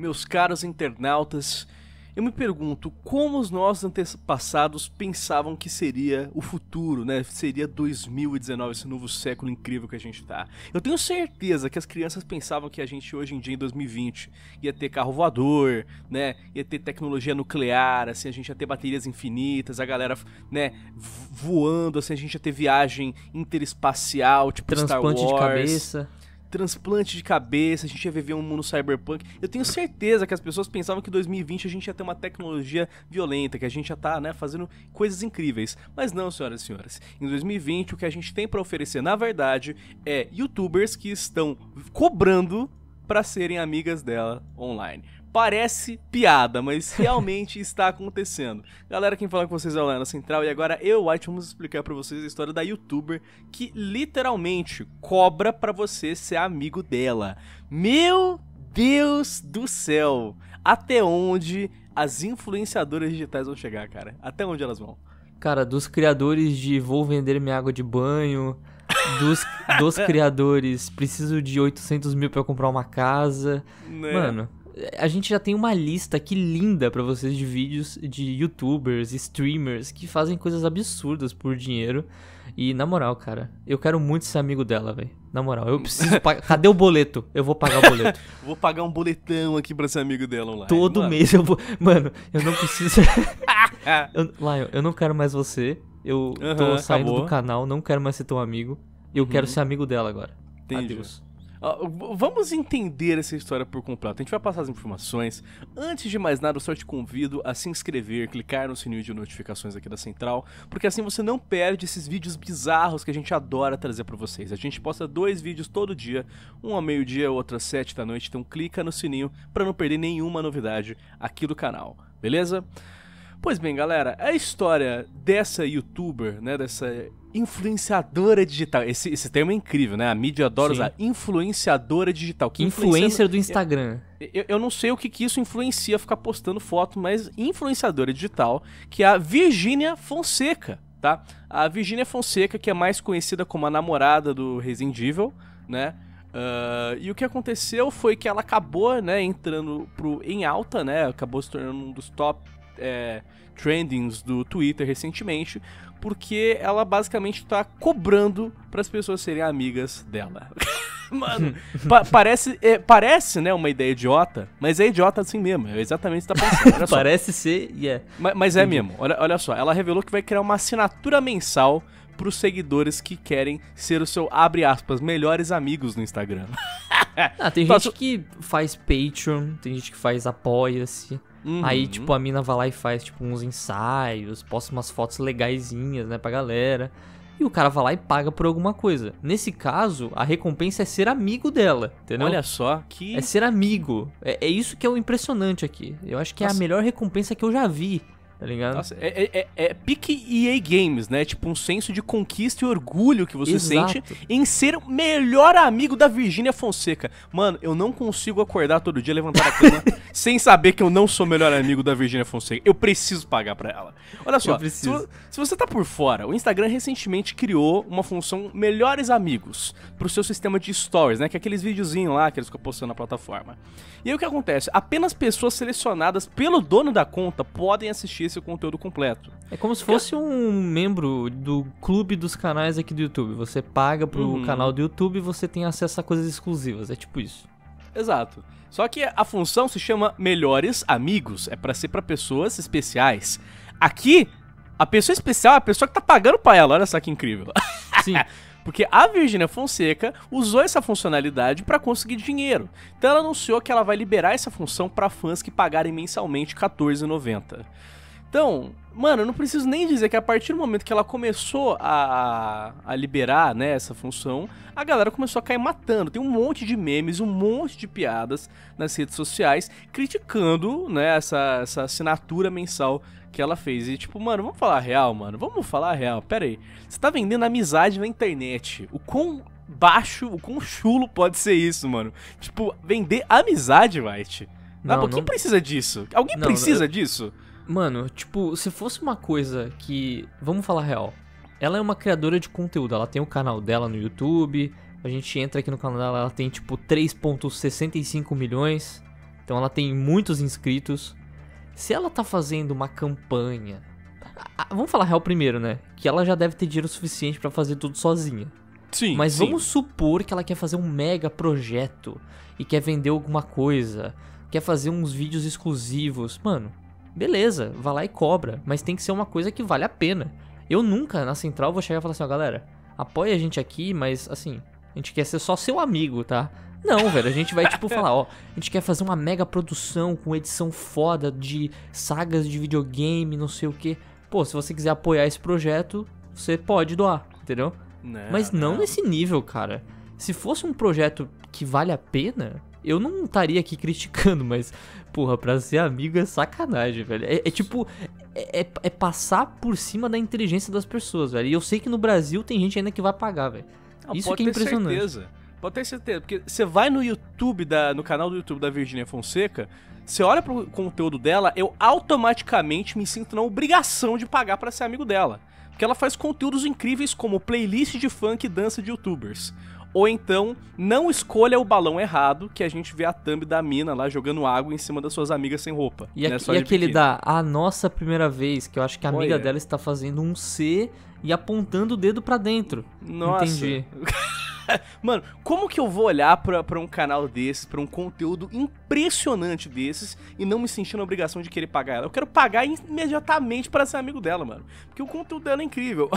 meus caros internautas, eu me pergunto como os nossos antepassados pensavam que seria o futuro, né? Seria 2019, esse novo século incrível que a gente tá. Eu tenho certeza que as crianças pensavam que a gente hoje em dia, em 2020, ia ter carro voador, né? Ia ter tecnologia nuclear, assim, a gente ia ter baterias infinitas, a galera, né, voando, assim, a gente ia ter viagem interespacial, tipo Transplante Star Wars. de cabeça transplante de cabeça, a gente ia viver um mundo cyberpunk. Eu tenho certeza que as pessoas pensavam que em 2020 a gente ia ter uma tecnologia violenta, que a gente ia estar tá, né, fazendo coisas incríveis. Mas não, senhoras e senhores. Em 2020, o que a gente tem para oferecer, na verdade, é youtubers que estão cobrando para serem amigas dela online. Parece piada, mas realmente está acontecendo. Galera, quem fala com vocês é o Lana Central e agora eu, White, vamos explicar para vocês a história da youtuber que literalmente cobra para você ser amigo dela. Meu Deus do céu! Até onde as influenciadoras digitais vão chegar, cara? Até onde elas vão? Cara, dos criadores de Vou Vender Minha Água de Banho, dos, dos criadores Preciso de 800 mil pra comprar uma casa. Né? Mano, a gente já tem uma lista aqui linda para vocês de vídeos de youtubers, streamers que fazem coisas absurdas por dinheiro. E na moral, cara, eu quero muito ser amigo dela, velho. Na moral, eu preciso pagar. Cadê o boleto? Eu vou pagar o boleto. vou pagar um boletão aqui pra ser amigo dela online. Todo mano. mês eu vou. Mano, eu não preciso. eu... Lion, eu não quero mais você. Eu tô saindo acabou. do canal, não quero mais ser teu amigo. Eu quero uhum. ser amigo dela agora. Entendi. Adeus. Vamos entender essa história por completo. A gente vai passar as informações. Antes de mais nada, eu só te convido a se inscrever, clicar no sininho de notificações aqui da Central, porque assim você não perde esses vídeos bizarros que a gente adora trazer para vocês. A gente posta dois vídeos todo dia, um ao meio-dia, outro às sete da noite. Então clica no sininho para não perder nenhuma novidade aqui do canal, beleza? Pois bem, galera, a história dessa youtuber, né, dessa Influenciadora digital. Esse, esse termo é incrível, né? A mídia adora Sim. usar. Influenciadora digital. Que Influencer do Instagram. É, eu, eu, não sei o que, que isso influencia ficar postando foto, mas influenciadora digital, que é a Virgínia Fonseca, tá? A Virgínia Fonseca, que é mais conhecida como a namorada do Resident Evil, né? Uh, e o que aconteceu foi que ela acabou, né, entrando pro, em alta, né? Acabou se tornando um dos top é, trendings do Twitter recentemente, porque ela basicamente tá cobrando para as pessoas serem amigas dela. Mano, pa parece, é, parece, né, uma ideia idiota, mas é idiota assim mesmo. É exatamente o que tá pensando. parece ser e yeah. é. Mas, é mesmo. Olha, olha só, ela revelou que vai criar uma assinatura mensal para os seguidores que querem ser o seu, abre aspas, melhores amigos no Instagram. ah, tem gente que faz Patreon, tem gente que faz Apoia-se. Uhum. Aí, tipo, a mina vai lá e faz, tipo, uns ensaios, posta umas fotos legaisinhas, né, pra galera. E o cara vai lá e paga por alguma coisa. Nesse caso, a recompensa é ser amigo dela, entendeu? Olha só, que... É ser amigo. É, é isso que é o impressionante aqui. Eu acho que Nossa. é a melhor recompensa que eu já vi. Tá ligado? Nossa, é, é, é, é pique EA Games, né? Tipo, um senso de conquista e orgulho que você Exato. sente em ser o melhor amigo da Virgínia Fonseca. Mano, eu não consigo acordar todo dia, levantar a cama, sem saber que eu não sou o melhor amigo da Virgínia Fonseca. Eu preciso pagar pra ela. Olha só, se, se você tá por fora, o Instagram recentemente criou uma função Melhores Amigos pro seu sistema de stories, né? Que é aqueles videozinhos lá que eles ficam postando na plataforma. E aí o que acontece? Apenas pessoas selecionadas pelo dono da conta podem assistir o conteúdo completo. É como se fosse um membro do clube dos canais aqui do YouTube. Você paga pro uhum. canal do YouTube e você tem acesso a coisas exclusivas. É tipo isso. Exato. Só que a função se chama Melhores Amigos. É para ser para pessoas especiais. Aqui, a pessoa especial é a pessoa que tá pagando pra ela. Olha só que incrível. Sim. Porque a Virginia Fonseca usou essa funcionalidade para conseguir dinheiro. Então ela anunciou que ela vai liberar essa função para fãs que pagarem mensalmente R$14,90. Então, mano, eu não preciso nem dizer que a partir do momento que ela começou a, a liberar né, essa função, a galera começou a cair matando. Tem um monte de memes, um monte de piadas nas redes sociais criticando né, essa, essa assinatura mensal que ela fez. E tipo, mano, vamos falar real, mano. Vamos falar real. Pera aí. Você tá vendendo amizade na internet. O quão baixo, o quão chulo pode ser isso, mano? Tipo, vender amizade, White. Não, não, quem precisa disso? Alguém não, precisa eu... disso? Mano, tipo, se fosse uma coisa que. Vamos falar real. Ela é uma criadora de conteúdo, ela tem o canal dela no YouTube. A gente entra aqui no canal dela, ela tem tipo 3,65 milhões. Então ela tem muitos inscritos. Se ela tá fazendo uma campanha. vamos falar real primeiro, né? Que ela já deve ter dinheiro suficiente para fazer tudo sozinha. Sim. Mas sim. vamos supor que ela quer fazer um mega projeto e quer vender alguma coisa, quer fazer uns vídeos exclusivos. Mano, beleza, vá lá e cobra, mas tem que ser uma coisa que vale a pena. Eu nunca na central vou chegar e falar assim, ó, oh, galera, apoia a gente aqui, mas assim, a gente quer ser só seu amigo, tá? Não, velho, a gente vai tipo falar, ó, a gente quer fazer uma mega produção com edição foda de sagas de videogame, não sei o que. Pô, se você quiser apoiar esse projeto, você pode doar, entendeu? Não, né, Mas não, não, né. nesse nível, cara. Se fosse um projeto que vale a pena, eu não estaria aqui criticando, mas, porra, pra ser amigo é sacanagem, velho. É, é tipo, é, é, é, passar por cima da inteligência das pessoas, velho. E eu sei que no Brasil tem gente ainda que vai pagar, velho. Ah, Isso que é impressionante. Certeza. Pode ter certeza, porque você vai no YouTube, da, no canal do YouTube da Virginia Fonseca, você olha pro conteúdo dela, eu automaticamente me sinto na obrigação de pagar para ser amigo dela. Porque ela faz conteúdos incríveis como playlist de funk e dança de youtubers ou então, não escolha o balão errado, que a gente vê a thumb da mina lá jogando água em cima das suas amigas sem roupa. E, né, a, e aquele biquíni. da a ah, nossa primeira vez, que eu acho que a amiga dela está fazendo um C e apontando o dedo para dentro. Nossa. Entendi. Mano, como que eu vou olhar pra, um canal desse, pra um conteúdo impressionante desses e não me sentir na obrigação de querer pagar ela? Eu quero pagar imediatamente para ser amigo dela, mano. Porque o conteúdo dela é incrível.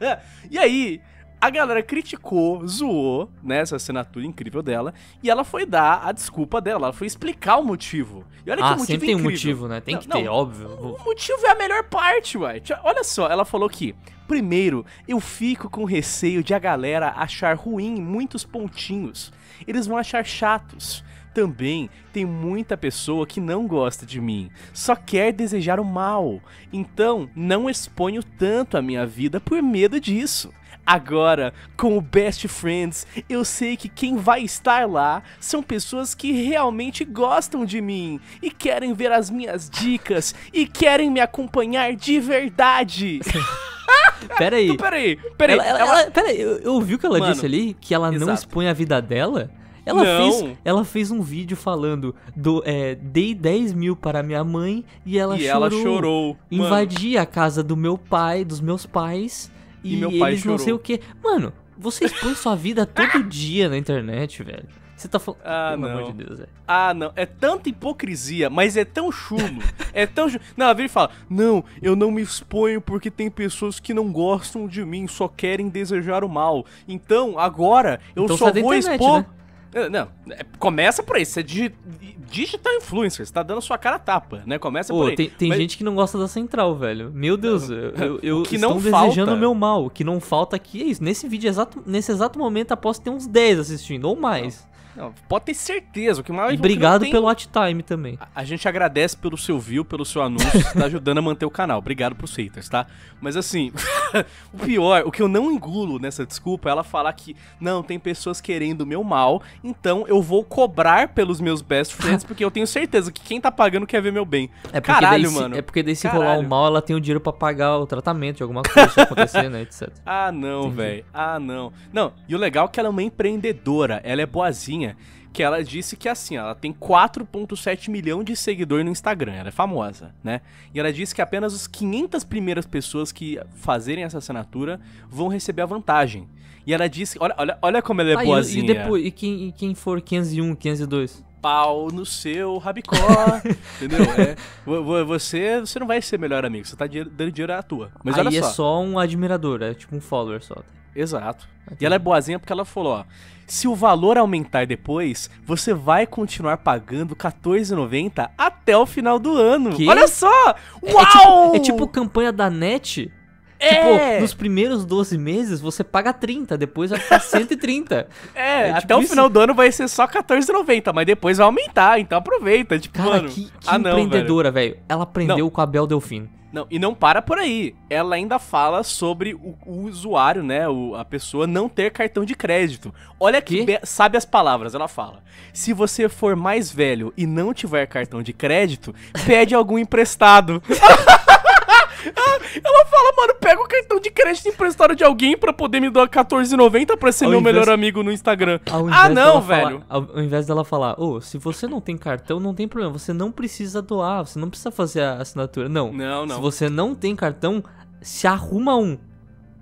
e aí, a galera criticou, zoou, né, essa assinatura incrível dela, e ela foi dar a desculpa dela, ela foi explicar o motivo. E olha ah, que motivo sempre tem um motivo, né? Tem não, que não, ter, óbvio. O motivo é a melhor parte, uai. Olha só, ela falou que, primeiro, eu fico com receio de a galera achar ruim muitos pontinhos. Eles vão achar chatos. Também tem muita pessoa que não gosta de mim, só quer desejar o mal. Então, não exponho tanto a minha vida por medo disso. Agora, com o Best Friends, eu sei que quem vai estar lá são pessoas que realmente gostam de mim e querem ver as minhas dicas e querem me acompanhar de verdade. peraí. Então, peraí, peraí. Ela, ela, ela... peraí, eu, eu ouvi o que ela Mano, disse ali? Que ela exato. não expõe a vida dela? Ela fez, ela fez um vídeo falando do é, dei 10 mil para minha mãe e ela e chorou. Ela chorou. Invadi a casa do meu pai, dos meus pais e, e meu pai eles chorou. não sei o que. Mano, você expõe sua vida todo dia na internet, velho. Você tá falando. Ah, Pelo não. amor de Deus, é. Ah, não. É tanta hipocrisia, mas é tão chulo. é tão. Chulo. Não, ele fala: Não, eu não me exponho porque tem pessoas que não gostam de mim, só querem desejar o mal. Então, agora, eu então, só vou internet, expor. Né? É, não, é, começa por aí. Você é digi digital influencer, você tá dando sua cara tapa, né? Começa Pô, por aí. Tem, tem Mas... gente que não gosta da central, velho. Meu Deus, não. eu, eu que não desejando o meu mal. O que não falta aqui é isso. Nesse vídeo, exato, nesse exato momento, após ter uns 10 assistindo, ou mais. Não, pode ter certeza. O que mais, e obrigado tem... pelo watch time também. A, a, gente agradece pelo seu view, pelo seu anúncio, que tá ajudando a manter o canal. Obrigado pros haters, tá? Mas assim... o pior, o que eu não engulo nessa desculpa é ela falar que, não, tem pessoas querendo o meu mal, então eu vou cobrar pelos meus best friends, porque eu tenho certeza que quem tá pagando quer ver meu bem. É Caralho, mano. É porque daí se Caralho. rolar o um mal, ela tem o dinheiro para pagar o tratamento de alguma coisa acontecendo acontecer, né, etc. Ah, não, velho. Ah, não. Não, e o legal é que ela é uma empreendedora, ela é boazinha que ela disse que assim, ela tem 4.7 milhões de seguidores no Instagram, ela é famosa, né? E ela disse que apenas os 500 primeiras pessoas que fazerem essa assinatura vão receber a vantagem. E ela disse, olha, olha, olha como ela é ah, boazinha. E, depois, e quem, e quem for 501, 502? pau no seu rabicó, entendeu? É, você, você não vai ser melhor amigo, você tá dando dinheiro à tua. Mas Aí olha é só. é só um admirador, é tipo um follower só. Tá? Exato. E ela é boazinha porque ela falou, ó, se o valor aumentar depois, você vai continuar pagando R$14,90 até o final do ano. Que? Olha só! É, tipo, é Uau! É tipo, é tipo campanha da NET, é! Tipo, nos primeiros 12 meses você paga 30, depois vai ficar 130. é, é tipo até o final do ano vai ser só 14,90, mas depois vai aumentar, então aproveita. Tipo, Cara, mano, que, que ah, empreendedora, velho. Ela aprendeu não. com a Bel Delfim. Não, e não para por aí. Ela ainda fala sobre o, o usuário, né? O, a pessoa não ter cartão de crédito. Olha que, sabe as palavras, ela fala. Se você for mais velho e não tiver cartão de crédito, pede algum emprestado. ela, fala, mano, pega o cartão de crédito emprestado de alguém pra poder me doar 14,90 pra ser ao meu invés... melhor amigo no Instagram. Ah, não, velho. Falar, ao invés dela falar, ô, oh, se você não tem cartão, não tem problema, você não precisa doar, você não precisa fazer a assinatura. Não. Não, não. Se você não tem cartão, se arruma um.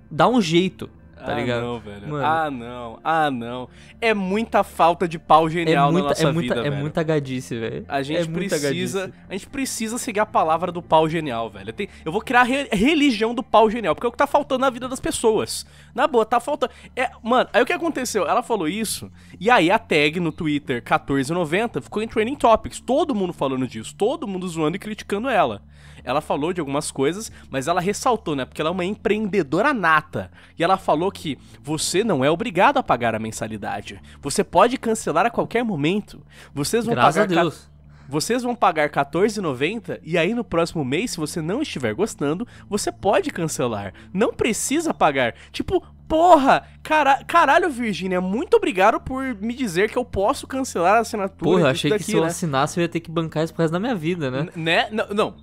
Dá um jeito tá ah, ligado? Não, velho. Mano, ah, não. Ah, não. É muita falta de pau é genial é muita, na nossa é muita, vida, É velho. muita gadice, velho. A gente é precisa, a gente precisa seguir a palavra do pau genial, velho. eu vou criar a re, religião do pau genial, porque é o que tá faltando na vida das pessoas. Na boa, tá faltando. É, mano, aí o que aconteceu? Ela falou isso, e aí a tag no Twitter 1490 ficou em training topics, todo mundo falando disso, todo mundo zoando e criticando ela ela falou de algumas coisas, mas ela ressaltou, né? Porque ela é uma empreendedora nata. E ela falou que você não é obrigado a pagar a mensalidade. Você pode cancelar a qualquer momento. Vocês vão Graças pagar. A Deus. Vocês vão pagar R$14,90 e aí no próximo mês, se você não estiver gostando, você pode cancelar. Não precisa pagar. Tipo, porra! Cara... Caralho, Virginia, muito obrigado por me dizer que eu posso cancelar a assinatura. Porra, achei daqui, que se né? eu assinasse eu ia ter que bancar isso pro resto da minha vida, né? N né? Não, não,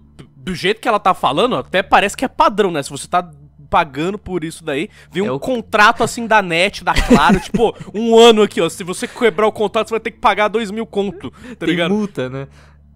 do jeito que ela tá falando, até parece que é padrão, né? Se você tá pagando por isso daí, vem é um o... contrato assim da net, da Claro, tipo, um ano aqui, ó. Se você quebrar o contrato, você vai ter que pagar dois mil conto, tá tem ligado? multa, né?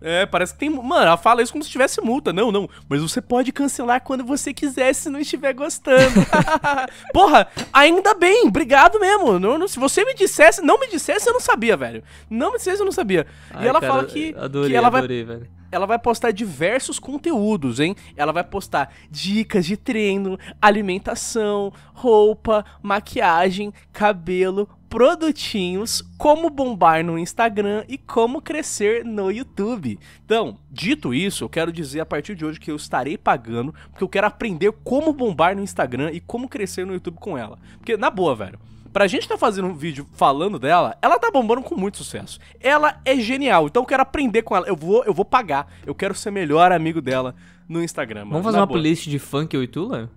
É, parece que tem. Mano, ela fala isso como se tivesse multa. Não, não. Mas você pode cancelar quando você quiser se não estiver gostando. Porra, ainda bem. Obrigado mesmo. Não, não, se você me dissesse, não me dissesse, eu não sabia, velho. Não me dissesse, eu não sabia. Ai, e ela cara, fala que, adorei, que ela adorei, vai. Velho ela vai postar diversos conteúdos, hein? Ela vai postar dicas de treino, alimentação, roupa, maquiagem, cabelo, produtinhos, como bombar no Instagram e como crescer no YouTube. Então, dito isso, eu quero dizer a partir de hoje que eu estarei pagando, porque eu quero aprender como bombar no Instagram e como crescer no YouTube com ela. Porque, na boa, velho pra gente tá fazendo um vídeo falando dela, ela tá bombando com muito sucesso. Ela é genial, então eu quero aprender com ela. Eu vou, eu vou pagar. Eu quero ser melhor amigo dela no Instagram. Vamos fazer uma boa. playlist de funk eu e tu, Léo?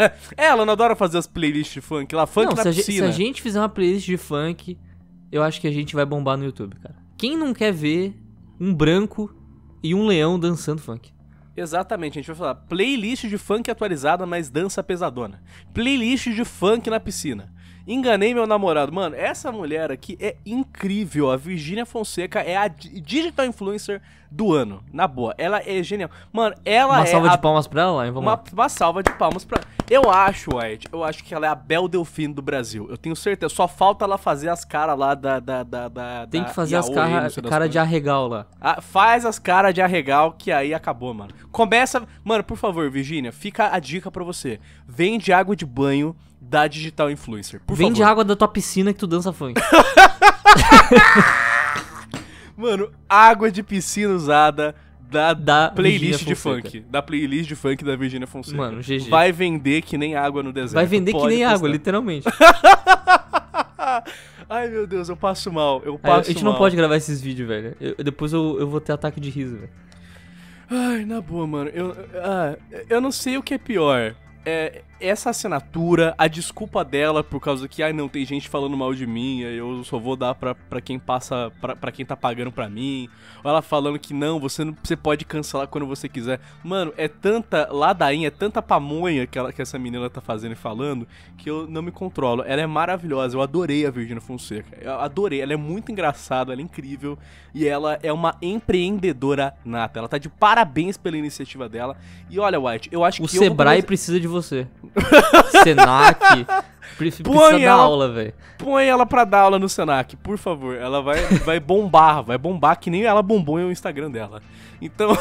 é, ela não adora fazer as playlists de funk lá, funk não, na se piscina. A, se a gente fizer uma playlist de funk, eu acho que a gente vai bombar no YouTube, cara. Quem não quer ver um branco e um leão dançando funk? Exatamente, a gente vai falar playlist de funk atualizada, mas dança pesadona. Playlist de funk na piscina. Enganei meu namorado. Mano, essa mulher aqui é incrível. A Virginia Fonseca é a digital influencer do ano. Na boa. Ela é genial. Mano, ela uma é. Uma salva a... de palmas pra ela, hein? Vamos uma, lá. uma salva de palmas pra Eu acho, White. Eu acho que ela é a Bel Delfino do Brasil. Eu tenho certeza. Só falta ela fazer as caras lá da. da, da, da Tem que fazer as caras cara de arregal lá. Ah, faz as caras de arregal que aí acabou, mano. Começa. Mano, por favor, Virginia, fica a dica pra você. Vende água de banho da digital influencer. Por Vende favor. água da tua piscina que tu dança funk. Mano, água de piscina usada da, da playlist de funk. Da playlist de funk da Virginia Fonseca. Mano, GG. Vai vender que nem água no deserto. Vai vender Pode que nem água, literalmente. Ai, meu Deus, eu passo mal, eu é, passo mal. A gente mal. não pode gravar esses vídeos, velho. Eu, depois eu, eu vou ter ataque de riso, velho. Ai, na boa, mano. Eu, ah, eu não sei o que é pior. É, essa assinatura, a desculpa dela por causa que, ai, ah, não, tem gente falando mal de mim, eu só vou dar pra, pra quem passa, pra, pra quem tá pagando pra mim. Ou ela falando que não, você não, você pode cancelar quando você quiser. Mano, é tanta ladainha, é tanta pamonha que, ela, que essa menina tá fazendo e falando, que eu não me controlo. Ela é maravilhosa, eu adorei a Virgínia Fonseca. Eu adorei, ela é muito engraçada, ela é incrível. E ela é uma empreendedora nata. Ela tá de parabéns pela iniciativa dela. E olha, White, eu acho o que. O Sebrae vou... precisa de você. Senac. Precisa põe ela, aula, velho. Põe ela pra dar aula no Senac, por favor. Ela vai, vai bombar, vai bombar que nem ela bombou o Instagram dela. Então.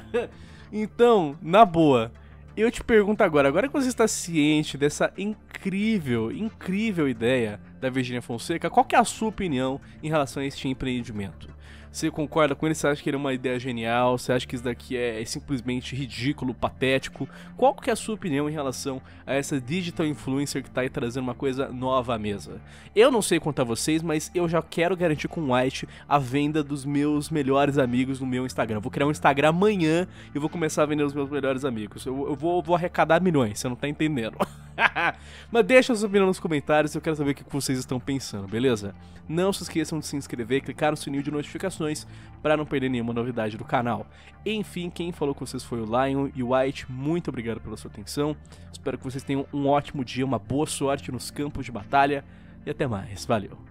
então, na boa, eu te pergunto agora, agora que você está ciente dessa incrível, incrível ideia da Virginia Fonseca, qual que é a sua opinião em relação a este empreendimento? Você concorda com ele? Você acha que ele é uma ideia genial? Você acha que isso daqui é, é, simplesmente ridículo, patético? Qual que é a sua opinião em relação a essa digital influencer que tá aí trazendo uma coisa nova à mesa? Eu não sei contar vocês, mas eu já quero garantir com o White a venda dos meus melhores amigos no meu Instagram. vou criar um Instagram amanhã e vou começar a vender os meus melhores amigos. Eu, eu vou, vou arrecadar milhões, você não tá entendendo. Mas deixa sua opinião nos comentários, eu quero saber o que vocês estão pensando, beleza? Não se esqueçam de se inscrever, clicar no sininho de notificações para não perder nenhuma novidade do canal. Enfim, quem falou com vocês foi o Lion e o White, muito obrigado pela sua atenção. Espero que vocês tenham um ótimo dia, uma boa sorte nos campos de batalha e até mais. Valeu!